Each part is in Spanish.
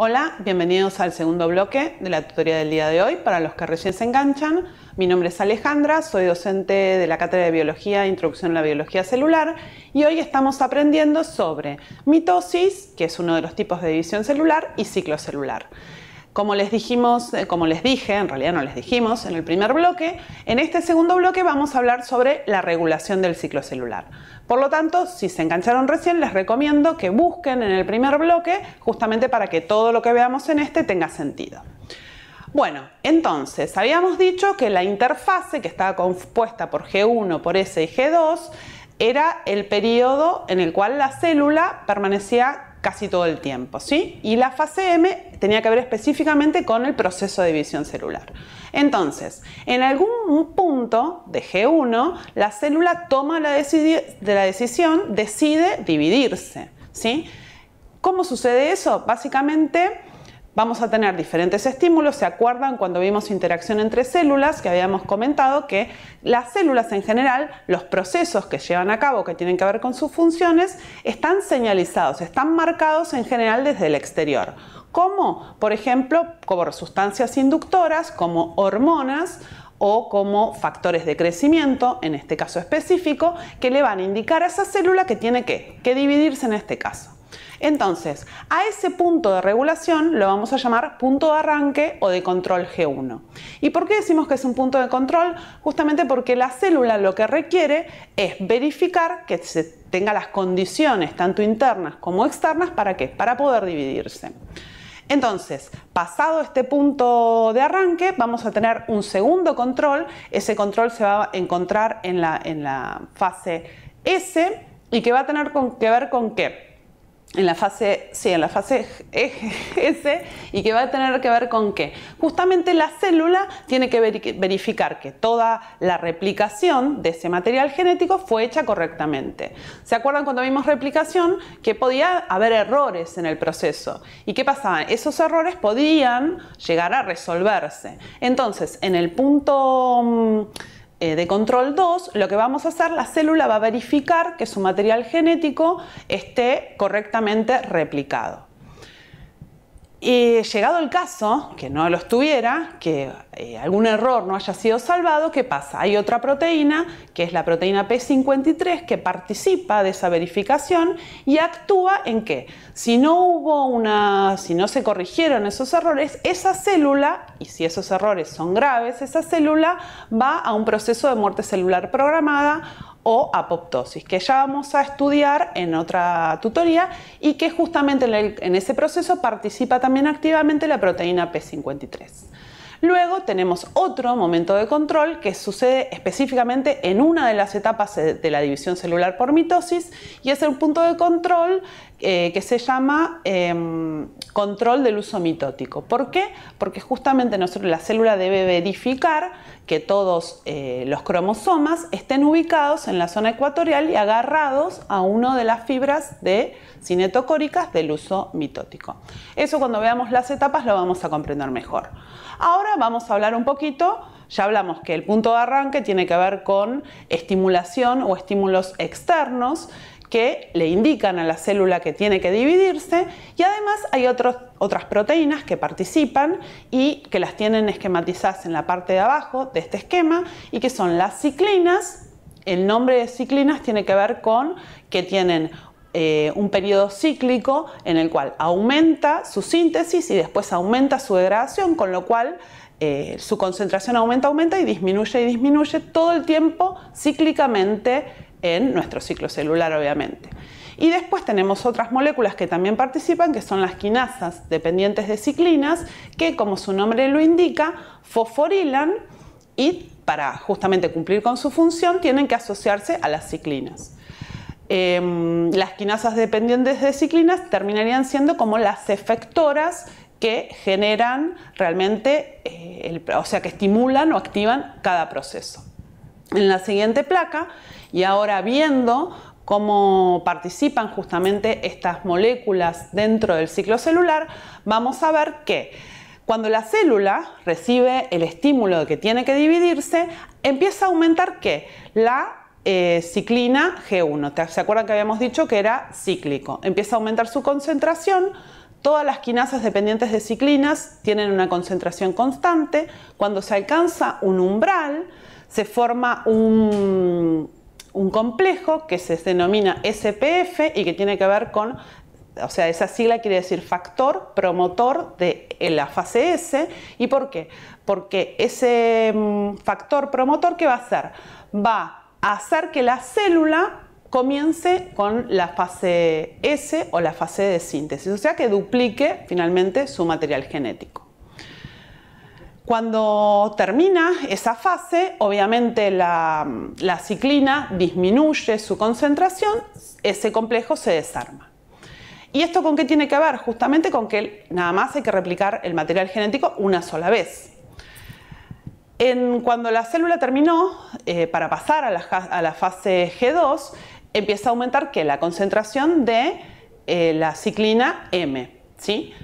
Hola, bienvenidos al segundo bloque de la tutoría del día de hoy para los que recién se enganchan. Mi nombre es Alejandra, soy docente de la Cátedra de Biología e Introducción a la Biología Celular y hoy estamos aprendiendo sobre mitosis, que es uno de los tipos de división celular, y ciclo celular. Como les dijimos, eh, como les dije, en realidad no les dijimos en el primer bloque, en este segundo bloque vamos a hablar sobre la regulación del ciclo celular. Por lo tanto, si se engancharon recién, les recomiendo que busquen en el primer bloque justamente para que todo lo que veamos en este tenga sentido. Bueno, entonces, habíamos dicho que la interfase que estaba compuesta por G1, por S y G2 era el periodo en el cual la célula permanecía casi todo el tiempo, ¿sí? Y la fase M tenía que ver específicamente con el proceso de división celular. Entonces, en algún punto de G1, la célula toma la, de la decisión, decide dividirse, ¿sí? ¿Cómo sucede eso? Básicamente vamos a tener diferentes estímulos. ¿Se acuerdan cuando vimos interacción entre células que habíamos comentado que las células en general, los procesos que llevan a cabo que tienen que ver con sus funciones, están señalizados, están marcados en general desde el exterior? Como, por ejemplo, como sustancias inductoras como hormonas o como factores de crecimiento, en este caso específico, que le van a indicar a esa célula que tiene que, que dividirse en este caso. Entonces, a ese punto de regulación lo vamos a llamar punto de arranque o de control G1. ¿Y por qué decimos que es un punto de control? Justamente porque la célula lo que requiere es verificar que se tenga las condiciones, tanto internas como externas, ¿para qué? Para poder dividirse. Entonces, pasado este punto de arranque, vamos a tener un segundo control. Ese control se va a encontrar en la, fase S y que va a tener que ver con qué en la fase, sí, en la fase e, S y que va a tener que ver con qué. Justamente la célula tiene que verificar que toda la replicación de ese material genético fue hecha correctamente. ¿Se acuerdan cuando vimos replicación? Que podía haber errores en el proceso. ¿Y qué pasaba? Esos errores podían llegar a resolverse. Entonces, en el punto... Mm, eh, de control 2, lo que vamos a hacer, la célula va a verificar que su material genético esté correctamente replicado. Y llegado el caso, que no lo estuviera, que eh, algún error no haya sido salvado, ¿qué pasa? Hay otra proteína, que es la proteína P53, que participa de esa verificación y actúa en que si no hubo una, si no se corrigieron esos errores, esa célula, y si esos errores son graves, esa célula va a un proceso de muerte celular programada o apoptosis, que ya vamos a estudiar en otra tutoría y que justamente en, ese proceso participa también activamente la proteína P53. Luego tenemos otro momento de control que sucede específicamente en una de las etapas de la división celular por mitosis y es el punto de control eh, que se llama em, control del uso mitótico. ¿Por qué? Porque justamente nosotros, la célula debe verificar que todos eh, los cromosomas estén ubicados en la zona ecuatorial y agarrados a una de las fibras de cinetocóricas del uso mitótico. Eso cuando veamos las etapas lo vamos a comprender mejor. Ahora vamos a hablar un poquito ya hablamos que el punto de arranque tiene que ver con estimulación o estímulos externos que le indican a la célula que tiene que dividirse y además hay otras proteínas que participan y que las tienen esquematizadas en la parte de abajo de este esquema y que son las ciclinas. El nombre de ciclinas tiene que ver con que tienen eh, un periodo cíclico en el cual aumenta su síntesis y después aumenta su degradación, con lo cual eh, su concentración aumenta, aumenta y disminuye y disminuye todo el tiempo cíclicamente en nuestro ciclo celular, obviamente. Y después tenemos otras moléculas que también participan, que son las quinasas dependientes de ciclinas, que como su nombre lo indica, fosforilan y para justamente cumplir con su función tienen que asociarse a las ciclinas. Em, las quinasas dependientes de ciclinas terminarían siendo como las efectoras que generan realmente, eh, o sea, que estimulan o activan cada proceso en la siguiente placa y ahora viendo cómo participan justamente estas moléculas dentro del ciclo celular, vamos a ver que cuando la célula recibe el estímulo de que tiene que dividirse, empieza a aumentar ¿qué? la eh, ciclina G1. ¿Se acuerdan que habíamos dicho que era cíclico? Empieza a aumentar su concentración. Todas las quinasas dependientes de ciclinas tienen una concentración constante. Cuando se alcanza un umbral, se forma un, complejo que se denomina SPF y que tiene que ver con o sea, esa sigla quiere decir factor promotor de la fase S. ¿Y por qué? Porque ese mm, factor promotor, ¿qué va a hacer? Va a hacer que la célula comience con la fase S o la fase de síntesis, o sea, que duplique finalmente su material genético. Cuando termina esa fase, obviamente la, ciclina disminuye su concentración, ese complejo se desarma. ¿Y esto con qué tiene que ver? Justamente con que nada más hay que replicar el material genético una sola vez. cuando la célula terminó, eh, para pasar a la, fase G2, empieza a aumentar la concentración de eh, la ciclina M. ¿sí?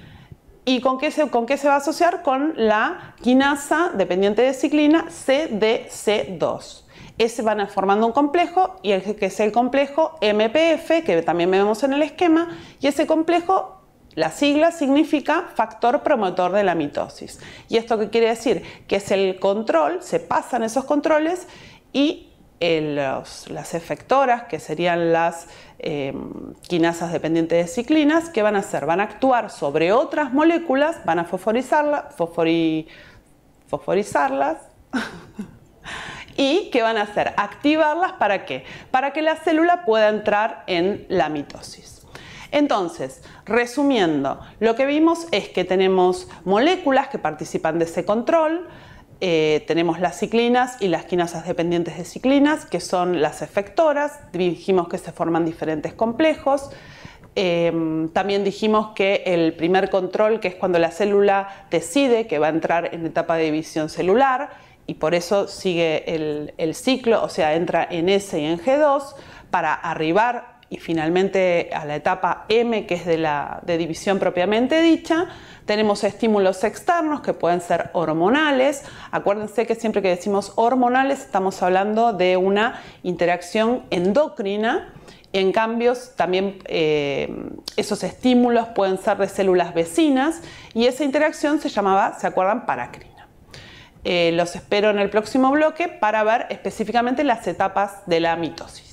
¿Y con qué, se, con qué se va a asociar? Con la quinasa dependiente de ciclina CDC2. Ese van formando un complejo y el que es el complejo MPF, que también vemos en el esquema, y ese complejo, la sigla significa factor promotor de la mitosis. ¿Y esto qué quiere decir? Que es el control, se pasan esos controles y eh, las efectoras, que serían las eh, quinasas dependientes de ciclinas, ¿qué van a hacer? Van a actuar sobre otras moléculas, van a fosforizarlas fosforizarlas. ¿Y qué van a hacer? Activarlas para qué? Para que la célula pueda entrar en la mitosis. Entonces, resumiendo, lo que vimos es que tenemos moléculas que participan de ese control, eh, tenemos las ciclinas y las quinasas dependientes de ciclinas, que son las efectoras. Dijimos que se forman diferentes complejos. Em, también dijimos que el primer control, que es cuando la célula decide que va a entrar en etapa de división celular, y por eso sigue el, el ciclo, o sea, entra en S y en G2, para arribar y finalmente a la etapa M, que es de la división propiamente dicha, tenemos estímulos externos que pueden ser hormonales. Acuérdense que siempre que decimos hormonales estamos hablando de una interacción endocrina. En cambio, también eh, esos estímulos pueden ser de células vecinas y esa interacción se llamaba, ¿se acuerdan? Paracrina. Eh, los espero en el próximo bloque para ver específicamente las etapas de la mitosis.